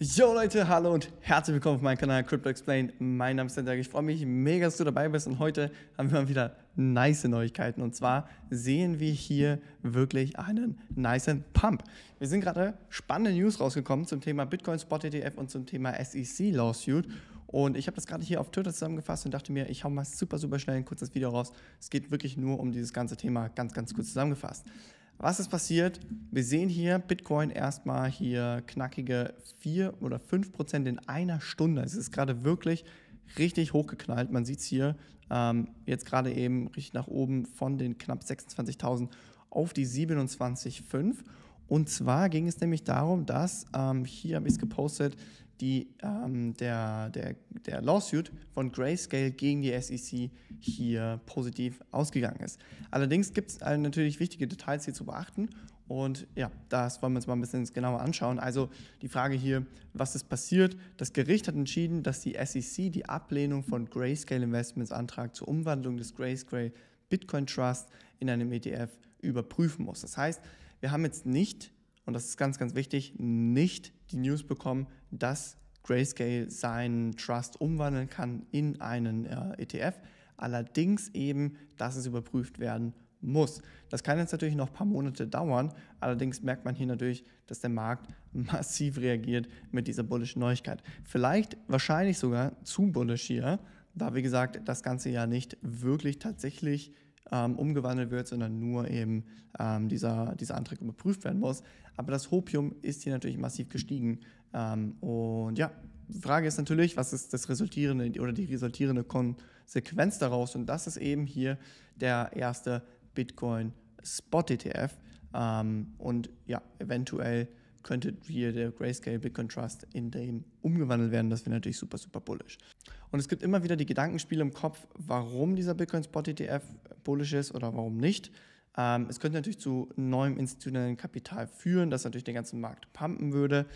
Yo Leute, hallo und herzlich willkommen auf meinem Kanal Crypto Explain. Mein Name ist Sandra. Ich freue mich mega, dass du dabei bist und heute haben wir mal wieder nice Neuigkeiten. Und zwar sehen wir hier wirklich einen niceen Pump. Wir sind gerade spannende News rausgekommen zum Thema Bitcoin Spot ETF und zum Thema SEC Lawsuit. Und ich habe das gerade hier auf Twitter zusammengefasst und dachte mir, ich hau mal super, super schnell ein kurzes Video raus. Es geht wirklich nur um dieses ganze Thema ganz, ganz kurz zusammengefasst. Was ist passiert? Wir sehen hier Bitcoin erstmal hier knackige 4 oder 5 Prozent in einer Stunde. Es ist gerade wirklich richtig hochgeknallt. Man sieht es hier ähm, jetzt gerade eben richtig nach oben von den knapp 26.000 auf die 27,5. Und zwar ging es nämlich darum, dass, ähm, hier habe ich es gepostet, die, ähm, der, der, der Lawsuit von Grayscale gegen die SEC hier positiv ausgegangen ist. Allerdings gibt es äh, natürlich wichtige Details hier zu beachten und ja, das wollen wir uns mal ein bisschen genauer anschauen. Also die Frage hier, was ist passiert? Das Gericht hat entschieden, dass die SEC die Ablehnung von Grayscale Investments Antrag zur Umwandlung des Grayscale Bitcoin Trust in einem ETF überprüfen muss. Das heißt, wir haben jetzt nicht, und das ist ganz, ganz wichtig, nicht die News bekommen, dass Grayscale seinen Trust umwandeln kann in einen äh, ETF. Allerdings eben, dass es überprüft werden muss. Das kann jetzt natürlich noch ein paar Monate dauern. Allerdings merkt man hier natürlich, dass der Markt massiv reagiert mit dieser bullischen Neuigkeit. Vielleicht, wahrscheinlich sogar zu bullisch hier, da wie gesagt das Ganze ja nicht wirklich tatsächlich ähm, umgewandelt wird, sondern nur eben ähm, dieser, dieser Antrag überprüft werden muss. Aber das Hopium ist hier natürlich massiv gestiegen. Ähm, und ja, die Frage ist natürlich, was ist das resultierende oder die resultierende Konsequenz daraus? Und das ist eben hier der erste Bitcoin Spot ETF. Ähm, und ja, eventuell könnte hier der Grayscale Bitcoin Trust in dem umgewandelt werden. Das wäre natürlich super, super bullish. Und es gibt immer wieder die Gedankenspiele im Kopf, warum dieser Bitcoin-Spot-ETF bullish ist oder warum nicht. Ähm, es könnte natürlich zu neuem institutionellen Kapital führen, das natürlich den ganzen Markt pumpen würde.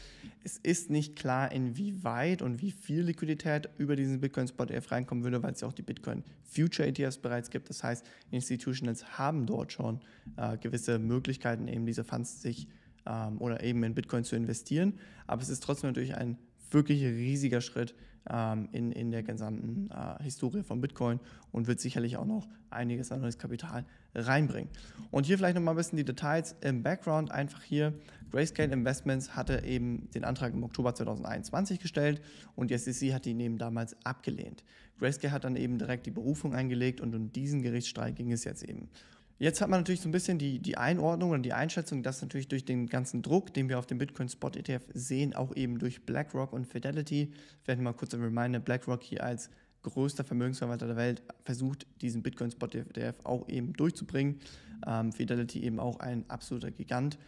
Es ist nicht klar, inwieweit und wie viel Liquidität über diesen Bitcoin-Spot-ETF reinkommen würde, weil es ja auch die Bitcoin-Future-ETFs bereits gibt. Das heißt, Institutionals haben dort schon äh, gewisse Möglichkeiten, eben diese Funds sich ähm, oder eben in Bitcoin zu investieren. Aber es ist trotzdem natürlich ein wirklich riesiger Schritt, ähm, in, in der gesamten äh, Historie von Bitcoin und wird sicherlich auch noch einiges an neues Kapital reinbringen. Und hier vielleicht nochmal ein bisschen die Details im Background. Einfach hier, Grayscale Investments hatte eben den Antrag im Oktober 2021 gestellt und die SEC hat ihn eben damals abgelehnt. Grayscale hat dann eben direkt die Berufung eingelegt und um diesen Gerichtsstreit ging es jetzt eben. Jetzt hat man natürlich so ein bisschen die, die Einordnung und die Einschätzung, dass natürlich durch den ganzen Druck, den wir auf dem Bitcoin Spot ETF sehen, auch eben durch BlackRock und Fidelity, werden mal kurz ein Reminder, BlackRock hier als größter Vermögensverwalter der Welt versucht, diesen Bitcoin Spot ETF auch eben durchzubringen. Ähm, Fidelity eben auch ein absoluter Gigant.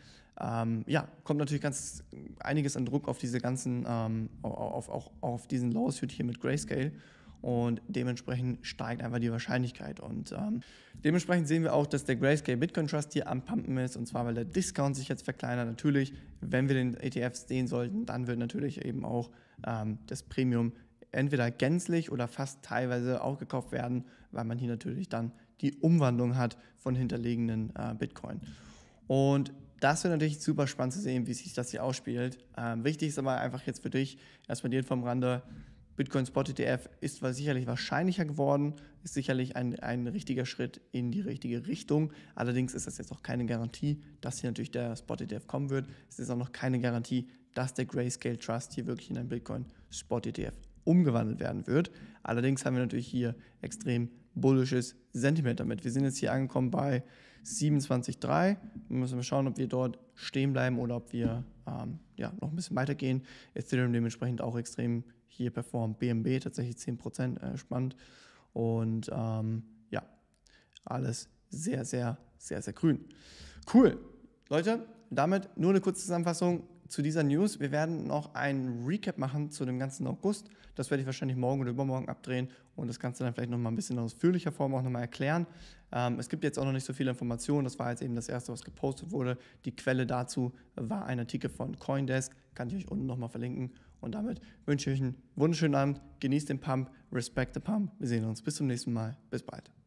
Ähm, ja, kommt natürlich ganz einiges an Druck auf diese ganzen, ähm, auf, auf, auf diesen Lawsuit hier mit Grayscale und dementsprechend steigt einfach die Wahrscheinlichkeit. Und ähm, dementsprechend sehen wir auch, dass der Grayscale Bitcoin Trust hier am Pumpen ist und zwar, weil der Discount sich jetzt verkleinert. Natürlich, wenn wir den ETF sehen sollten, dann wird natürlich eben auch ähm, das Premium entweder gänzlich oder fast teilweise auch gekauft werden, weil man hier natürlich dann die Umwandlung hat von hinterlegenen äh, Bitcoin. Und das wird natürlich super spannend zu sehen, wie sich das hier ausspielt. Ähm, wichtig ist aber einfach jetzt für dich, erstmal dir vom Rande, Bitcoin Spot ETF ist sicherlich wahrscheinlicher geworden, ist sicherlich ein, ein richtiger Schritt in die richtige Richtung. Allerdings ist das jetzt auch keine Garantie, dass hier natürlich der Spot ETF kommen wird. Es ist auch noch keine Garantie, dass der Grayscale Trust hier wirklich in ein Bitcoin Spot ETF umgewandelt werden wird. Allerdings haben wir natürlich hier extrem bullisches Sentiment damit. Wir sind jetzt hier angekommen bei 27,3. Wir müssen mal schauen, ob wir dort stehen bleiben oder ob wir ähm, ja, noch ein bisschen weitergehen. Ethereum dementsprechend auch extrem hier performt. BNB tatsächlich 10% äh, spannend. Und ähm, ja, alles sehr, sehr, sehr, sehr grün. Cool. Leute, damit nur eine kurze Zusammenfassung zu dieser News. Wir werden noch ein Recap machen zu dem ganzen August. Das werde ich wahrscheinlich morgen oder übermorgen abdrehen und das Ganze dann vielleicht nochmal ein bisschen ausführlicher Form auch nochmal erklären. Ähm, es gibt jetzt auch noch nicht so viele Informationen. Das war jetzt eben das erste, was gepostet wurde. Die Quelle dazu war ein Artikel von Coindesk. Kann ich euch unten nochmal verlinken. Und damit wünsche ich euch einen wunderschönen Abend. Genießt den Pump. Respect the Pump. Wir sehen uns. Bis zum nächsten Mal. Bis bald.